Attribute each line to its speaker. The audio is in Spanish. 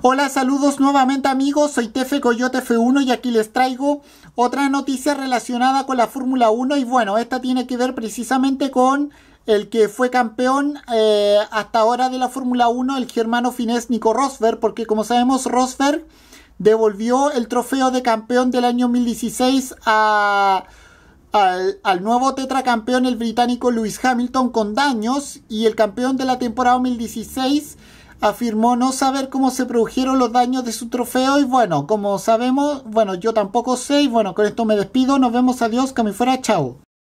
Speaker 1: Hola, saludos nuevamente amigos, soy Tefe Coyote F1 y aquí les traigo otra noticia relacionada con la Fórmula 1 y bueno, esta tiene que ver precisamente con el que fue campeón eh, hasta ahora de la Fórmula 1, el germano finés Nico Rosberg, porque como sabemos Rosberg devolvió el trofeo de campeón del año 2016 a al, al, nuevo tetracampeón, el británico Lewis Hamilton, con daños y el campeón de la temporada 2016 afirmó no saber cómo se produjeron los daños de su trofeo y bueno, como sabemos, bueno, yo tampoco sé y bueno, con esto me despido, nos vemos, adiós, que me fuera, chao.